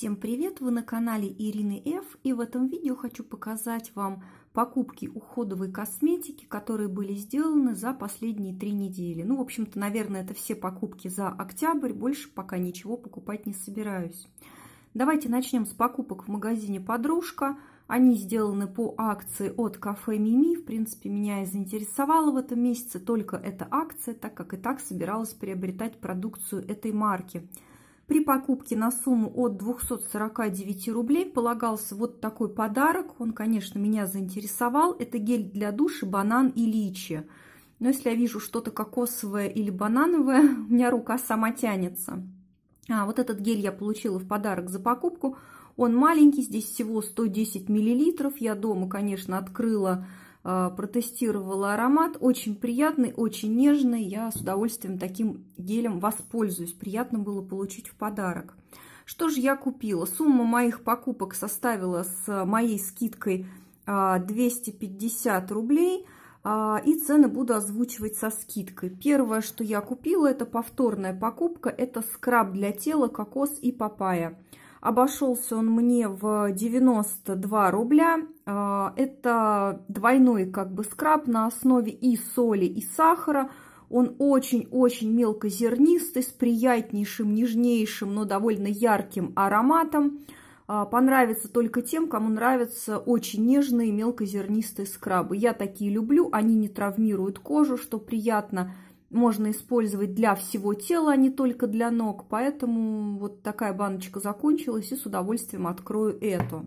Всем привет! Вы на канале Ирины Ф. И в этом видео хочу показать вам покупки уходовой косметики, которые были сделаны за последние три недели. Ну, в общем-то, наверное, это все покупки за октябрь. Больше пока ничего покупать не собираюсь. Давайте начнем с покупок в магазине «Подружка». Они сделаны по акции от кафе Мими. В принципе, меня и заинтересовала в этом месяце только эта акция, так как и так собиралась приобретать продукцию этой марки – при покупке на сумму от 249 рублей полагался вот такой подарок. Он, конечно, меня заинтересовал. Это гель для душа, банан и личи. Но если я вижу что-то кокосовое или банановое, у меня рука сама тянется. А, вот этот гель я получила в подарок за покупку. Он маленький, здесь всего 110 миллилитров. Я дома, конечно, открыла Э, протестировала аромат. Очень приятный, очень нежный. Я с удовольствием таким гелем воспользуюсь. Приятно было получить в подарок. Что же я купила? Сумма моих покупок составила с моей скидкой 250 э, рублей. Э, и цены буду озвучивать со скидкой. Первое, что я купила, это повторная покупка. Это скраб для тела, кокос и папайя. Обошелся он мне в 92 рубля. А, это двойной как бы скраб на основе и соли, и сахара. Он очень-очень мелкозернистый, с приятнейшим, нежнейшим, но довольно ярким ароматом. А, понравится только тем, кому нравятся очень нежные мелкозернистые скрабы. Я такие люблю, они не травмируют кожу, что приятно можно использовать для всего тела, а не только для ног. Поэтому вот такая баночка закончилась, и с удовольствием открою эту.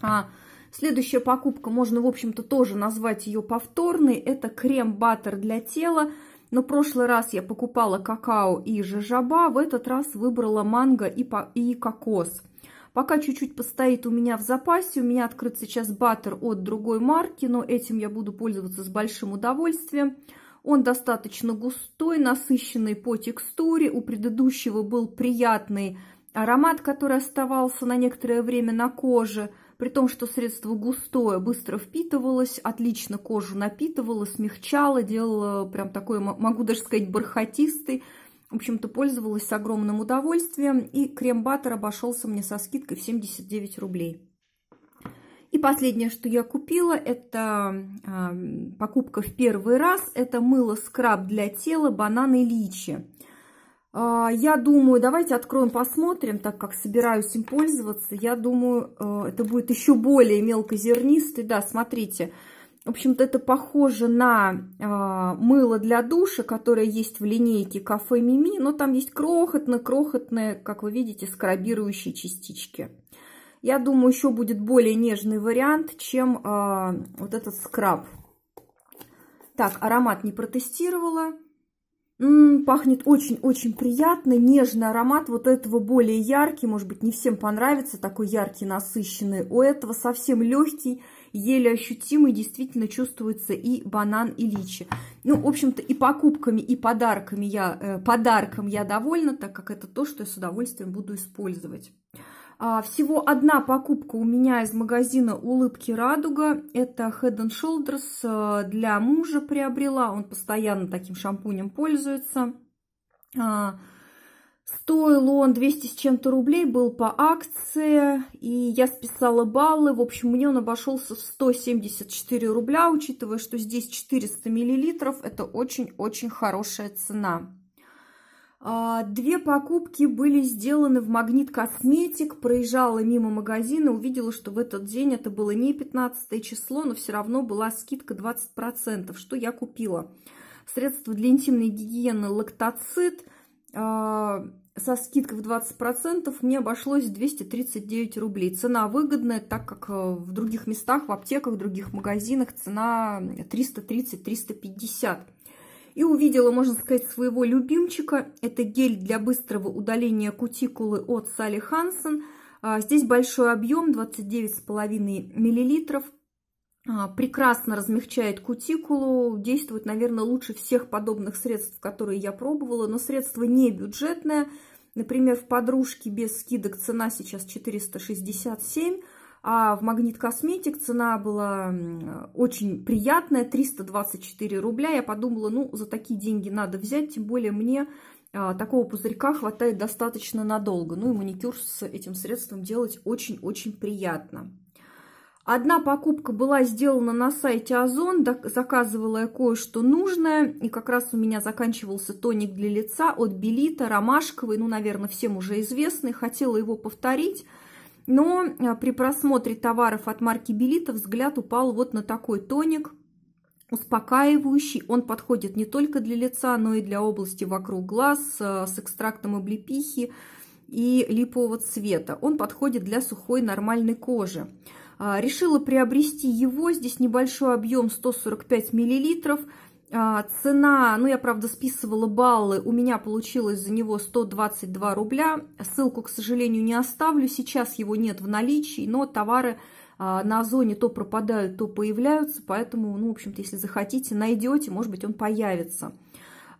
А следующая покупка, можно, в общем-то, тоже назвать ее повторной. Это крем-баттер для тела. Но прошлый раз я покупала какао и жижаба, в этот раз выбрала манго и, и кокос. Пока чуть-чуть постоит у меня в запасе, у меня открыт сейчас баттер от другой марки, но этим я буду пользоваться с большим удовольствием. Он достаточно густой, насыщенный по текстуре. У предыдущего был приятный аромат, который оставался на некоторое время на коже. При том, что средство густое, быстро впитывалось, отлично кожу напитывало, смягчало, делало прям такой, могу даже сказать, бархатистый. В общем-то, пользовалась с огромным удовольствием, и крем-баттер обошелся мне со скидкой в 79 рублей. И последнее, что я купила, это э, покупка в первый раз. Это мыло скраб для тела бананы личи. Э, я думаю, давайте откроем, посмотрим, так как собираюсь им пользоваться. Я думаю, э, это будет еще более мелкозернистый. Да, смотрите. В общем-то, это похоже на э, мыло для душа, которое есть в линейке Кафе Мими, но там есть крохотно-крохотные, как вы видите, скрабирующие частички. Я думаю, еще будет более нежный вариант, чем а, вот этот скраб. Так, аромат не протестировала. М м-м, -м, пахнет очень-очень приятно, нежный аромат. Вот этого более яркий, может быть, не всем понравится, такой яркий, насыщенный. У этого совсем легкий, еле ощутимый, действительно чувствуется и банан, и личи. Ну, в общем-то, и покупками, и подарками я, э, подарком я довольна, так как это то, что я с удовольствием буду использовать. А, всего одна покупка у меня из магазина «Улыбки радуга». Это Head and Shoulders э, для мужа приобрела. Он постоянно таким шампунем пользуется. А, стоил он 200 с чем-то рублей, был по акции, и я списала баллы. В общем, мне он обошелся в 174 рубля, учитывая, что здесь 400 миллилитров. Это очень-очень хорошая цена. А, две покупки были сделаны в Магнит Косметик. Проезжала мимо магазина, увидела, что в этот день это было не 15 число, но все равно была скидка 20%, что я купила. Средство для интимной гигиены «Лактоцит» а, со скидкой в 20% мне обошлось 239 рублей. Цена выгодная, так как а, в других местах, в аптеках, в других магазинах цена 330-350 и увидела, можно сказать, своего любимчика. Это гель для быстрого удаления кутикулы от Салли Хансен. А, здесь большой объем, 29,5 миллилитров. А, прекрасно размягчает кутикулу, действует, наверное, лучше всех подобных средств, которые я пробовала, но средство не бюджетное. Например, в подружке без скидок цена сейчас 467 а в Магнит Косметик цена была очень приятная, 324 рубля. Я подумала, ну, за такие деньги надо взять, тем более мне а, такого пузырька хватает достаточно надолго. Ну и маникюр с этим средством делать очень-очень приятно. Одна покупка была сделана на сайте Озон, заказывала я кое-что нужное, и как раз у меня заканчивался тоник для лица от Белита, ромашковый, ну, наверное, всем уже известный, хотела его повторить, но а, при просмотре товаров от марки Белита взгляд упал вот на такой тоник, успокаивающий. Он подходит не только для лица, но и для области вокруг глаз а, с экстрактом облепихи и липового цвета. Он подходит для сухой нормальной кожи. А, решила приобрести его. Здесь небольшой объем 145 миллилитров – а, цена, ну я правда списывала баллы, у меня получилось за него 122 рубля. Ссылку, к сожалению, не оставлю, сейчас его нет в наличии, но товары а, на Озоне то пропадают, то появляются, поэтому, ну, в общем-то, если захотите, найдете, может быть, он появится.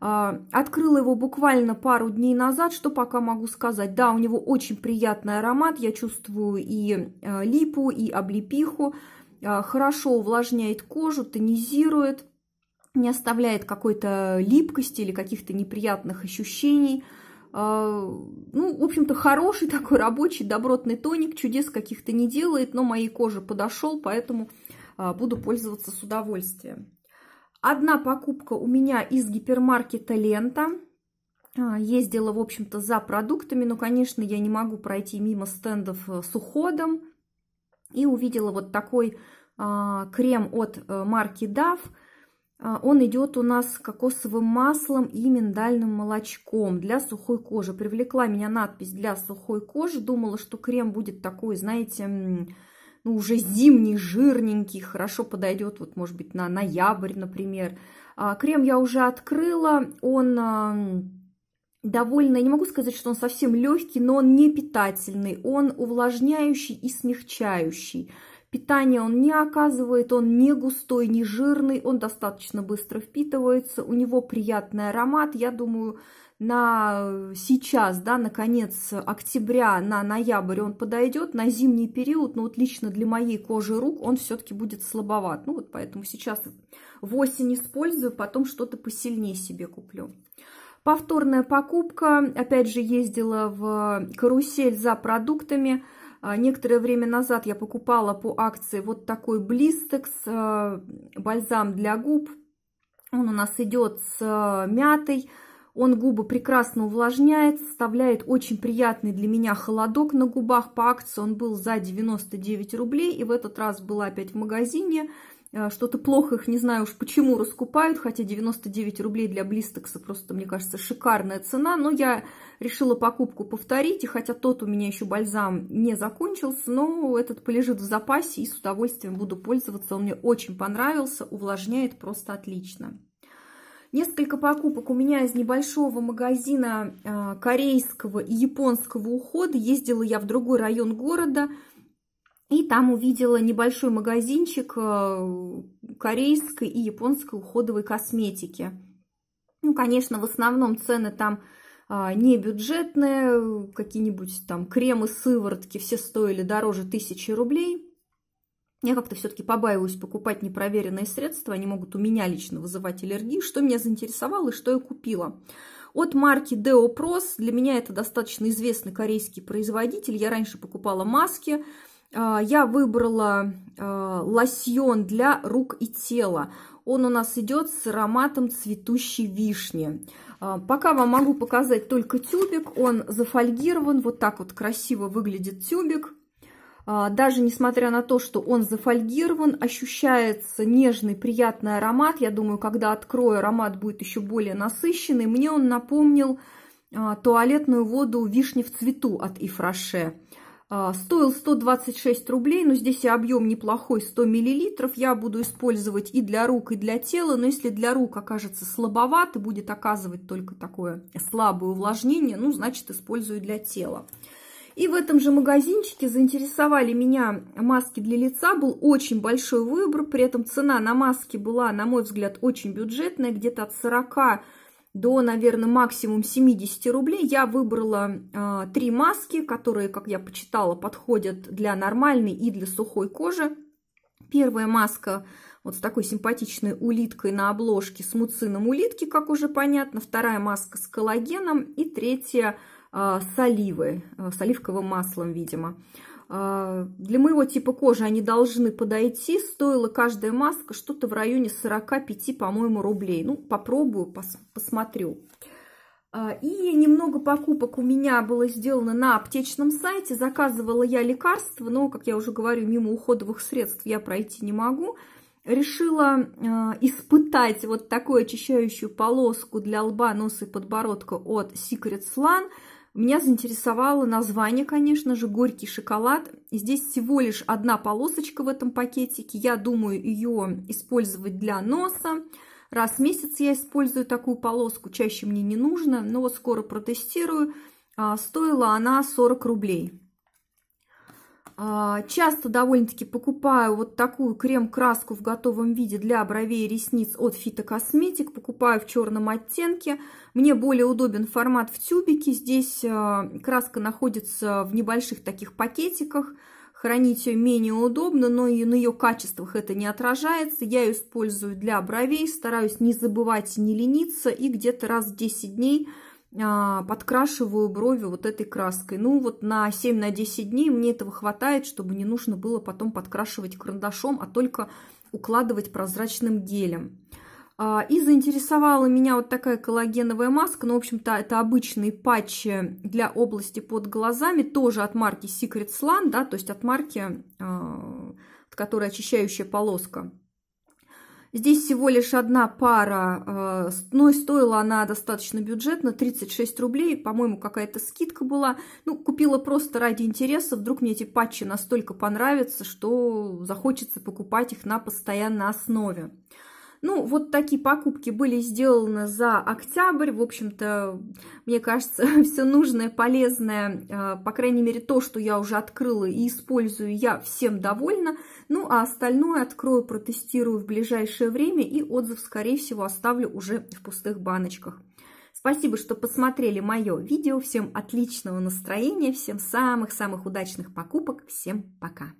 А, открыла его буквально пару дней назад, что пока могу сказать. Да, у него очень приятный аромат, я чувствую и э, липу, и облепиху, хорошо увлажняет кожу, тонизирует – не оставляет какой-то липкости или каких-то неприятных ощущений. А, ну, в общем-то, хороший такой рабочий добротный тоник, чудес каких-то не делает, но моей коже подошел, поэтому а, буду пользоваться с удовольствием. Одна покупка у меня из гипермаркета «Лента». А, ездила, в общем-то, за продуктами, но, конечно, я не могу пройти мимо стендов э, с уходом. И увидела вот такой крем от э, марки «Дав». А, он идет у нас с кокосовым маслом и миндальным молочком для сухой кожи. Привлекла меня надпись для сухой кожи. Думала, что крем будет такой, знаете, ну, уже зимний, жирненький, хорошо подойдет, вот, может быть, на ноябрь, например. А, крем я уже открыла, он а, довольно, я не могу сказать, что он совсем легкий, но он не питательный, он увлажняющий и смягчающий. Питания он не оказывает, он не густой, не жирный, он достаточно быстро впитывается, у него приятный аромат. Я думаю, на э, сейчас, да, на конец октября, на ноябрь он подойдет, на зимний период, но ну, вот лично для моей кожи рук он все-таки будет слабоват. Ну вот поэтому сейчас в осень использую, потом что-то посильнее себе куплю. Повторная покупка. Опять же, ездила в карусель за продуктами – а, некоторое время назад я покупала по акции вот такой блистекс, а, бальзам для губ. Он у нас идет с а, мятой. Он губы прекрасно увлажняет, составляет очень приятный для меня холодок на губах. По акции он был за 99 рублей, и в этот раз была опять в магазине. Э, что-то плохо их, не знаю уж почему, раскупают, хотя 99 рублей для Блистекса просто, мне кажется, шикарная цена. Но я решила покупку повторить, и хотя тот у меня еще бальзам не закончился, но этот полежит в запасе и с удовольствием буду пользоваться. Он мне очень понравился, увлажняет просто отлично. Несколько покупок у меня из небольшого магазина э, корейского и японского ухода. Ездила я в другой район города – и там увидела небольшой магазинчик э, корейской и японской уходовой косметики. Ну, конечно, в основном цены там а, не бюджетные, какие-нибудь там кремы, сыворотки, все стоили дороже тысячи рублей. Я как-то все-таки побаиваюсь покупать непроверенные средства, они могут у меня лично вызывать аллергии. Что меня заинтересовало и что я купила? От марки Deo Pros, для меня это достаточно известный корейский производитель, я раньше покупала маски, а, я выбрала а, лосьон для рук и тела. Он у нас идет с ароматом цветущей вишни. А, пока вам могу показать только тюбик. Он зафольгирован. Вот так вот красиво выглядит тюбик. Даже несмотря на то, что он зафольгирован, ощущается нежный, приятный аромат. Я думаю, когда открою, аромат будет еще более насыщенный. Мне он напомнил туалетную воду вишни в цвету» от Ифраше. А, стоил 126 рублей, но здесь и объем неплохой, 100 миллилитров. Я буду использовать и для рук, и для тела. Но если для рук окажется слабоват и будет оказывать только такое слабое увлажнение, ну, значит, использую для тела. И в этом же магазинчике заинтересовали меня маски для лица. Был очень большой выбор, при этом цена на маски была, на мой взгляд, очень бюджетная, где-то от 40 до, наверное, максимум 70 рублей. Я выбрала а, три маски, которые, как я почитала, подходят для нормальной и для сухой кожи. Первая маска вот с такой симпатичной улиткой на обложке с муцином улитки, как уже понятно. Вторая маска с коллагеном и третья – а, соливы а, с оливковым маслом, видимо. А, для моего типа кожи они должны подойти. Стоила каждая маска что-то в районе 45, по-моему, рублей. Ну, попробую, пос посмотрю. И немного покупок у меня было сделано на аптечном сайте. Заказывала я лекарства, но, как я уже говорю, мимо уходовых средств я пройти не могу. Решила испытать вот такую очищающую полоску для лба, носа и подбородка от Secret Slan – меня заинтересовало название, конечно же, «Горький шоколад». Здесь всего лишь одна полосочка в этом пакетике. Я думаю ее использовать для носа. Раз в месяц я использую такую полоску, чаще мне не нужно, но вот скоро протестирую. А, стоила она 40 рублей. А, часто довольно-таки покупаю вот такую крем-краску в готовом виде для бровей и ресниц от Фитокосметик. Покупаю в черном оттенке. Мне более удобен формат в тюбике. Здесь а, краска находится в небольших таких пакетиках. Хранить ее менее удобно, но и на ее качествах это не отражается. Я ее использую для бровей, стараюсь не забывать, не лениться. И где-то раз в 10 дней а, подкрашиваю брови вот этой краской. Ну вот на 7-10 на дней мне этого хватает, чтобы не нужно было потом подкрашивать карандашом, а только укладывать прозрачным гелем. А, и заинтересовала меня вот такая коллагеновая маска. Ну, в общем-то, это обычные патчи для области под глазами, тоже от марки Secret Slam, да, то есть от марки, а, от которой очищающая полоска. Здесь всего лишь одна пара, э, но стоила она достаточно бюджетно, 36 рублей, по-моему, какая-то скидка была. Ну, купила просто ради интереса, вдруг мне эти патчи настолько понравятся, что захочется покупать их на постоянной основе. Ну, вот такие покупки были сделаны за октябрь. В общем-то, мне кажется, все нужное, полезное, а, по крайней мере, то, что я уже открыла и использую, я всем довольна. Ну, а остальное открою, протестирую в ближайшее время и отзыв, скорее всего, оставлю уже в пустых баночках. Спасибо, что посмотрели мое видео. Всем отличного настроения, всем самых-самых удачных покупок. Всем пока!